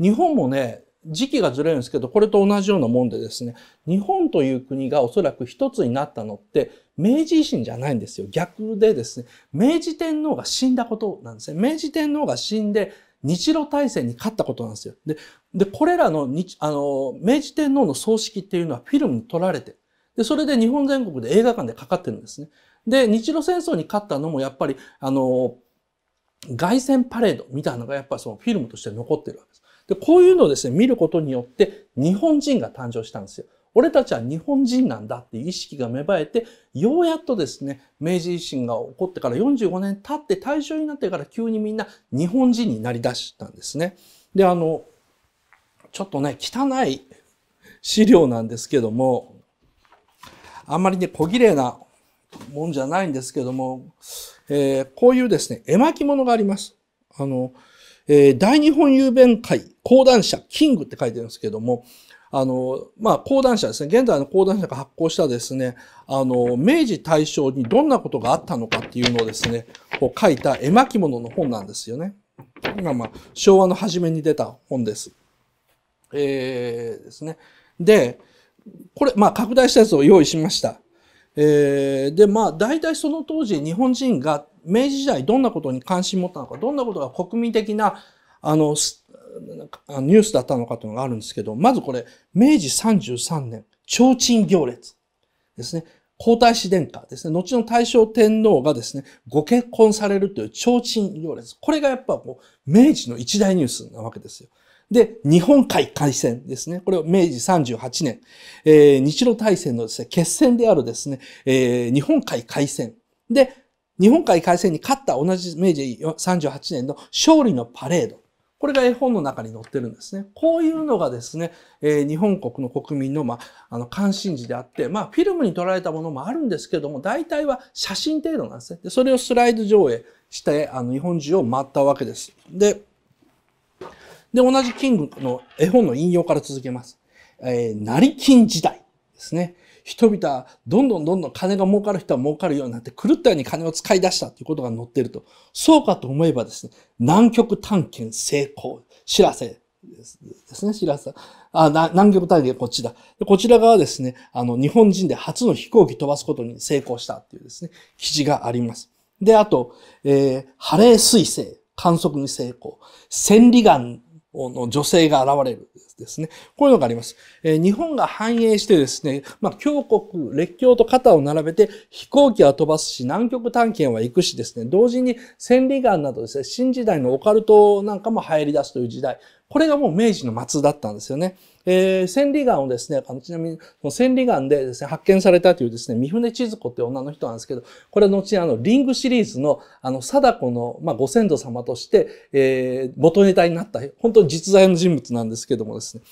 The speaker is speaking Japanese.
日本もね、時期がずれるんですけど、これと同じようなもんでですね、日本という国がおそらく一つになったのって、明治維新じゃないんですよ。逆でですね、明治天皇が死んだことなんですね。明治天皇が死んで、日露大戦に勝ったことなんですよ。で、でこれらの日あの、明治天皇の葬式っていうのはフィルムに撮られて、で、それで日本全国で映画館でかかってるんですね。で、日露戦争に勝ったのもやっぱり、あの、凱旋パレードみたいなのがやっぱりそのフィルムとして残ってるわけです。で、こういうのをですね、見ることによって日本人が誕生したんですよ。俺たちは日本人なんだっていう意識が芽生えて、ようやっとですね、明治維新が起こってから45年経って大正になってから急にみんな日本人になりだしたんですね。で、あの、ちょっとね、汚い資料なんですけども、あんまりね、小綺麗なもんじゃないんですけども、えー、こういうですね、絵巻物があります。あの、えー、大日本郵便会講談社キングって書いてるんですけども、あの、まあ、講談社ですね、現在の講談社が発行したですね、あの、明治大正にどんなことがあったのかっていうのをですね、こう書いた絵巻物の本なんですよね。まあまあ、昭和の初めに出た本です。えー、ですね。で、これ、まあ、拡大したやつを用意しました。えー、で、まあ、大体その当時、日本人が明治時代どんなことに関心持ったのか、どんなことが国民的な、あの、ニュースだったのかというのがあるんですけど、まずこれ、明治33年、提灯行列ですね。皇太子殿下ですね。後の大正天皇がですね、ご結婚されるという提灯行列。これがやっぱもう、明治の一大ニュースなわけですよ。で、日本海海戦ですね。これを明治38年、えー、日露大戦のですね、決戦であるですね、えー、日本海海戦。で、日本海海戦に勝った同じ明治38年の勝利のパレード。これが絵本の中に載ってるんですね。こういうのがですね、えー、日本国の国民の,、まあ、あの関心事であって、まあ、フィルムに撮られたものもあるんですけども、大体は写真程度なんですね。でそれをスライド上映して、あの日本中を回ったわけです。で、で同じキングの絵本の引用から続けます。えー、成金時代ですね。人々はどんどんどんどん金が儲かる人は儲かるようになって狂ったように金を使い出したということが載っていると。そうかと思えばですね、南極探検成功、知らせですね、知らせ。あ、南極探検こっちだ。こちら側ですね、あの、日本人で初の飛行機飛ばすことに成功したっていうですね、記事があります。で、あと、えー、ハレー彗星、観測に成功。千里眼の女性が現れる。ですね。こういうのがあります。えー、日本が繁栄してですね、まあ、強国、列強と肩を並べて、飛行機は飛ばすし、南極探検は行くしですね、同時に千里眼などですね、新時代のオカルトなんかも入り出すという時代。これがもう明治の末だったんですよね。えー、千里眼をですね、あのちなみに、千里眼でですね、発見されたというですね、三船千鶴子って女の人なんですけど、これは後にあの、リングシリーズの、あの、貞子の、まあ、ご先祖様として、えー、元ネタになった、本当に実在の人物なんですけどもですね、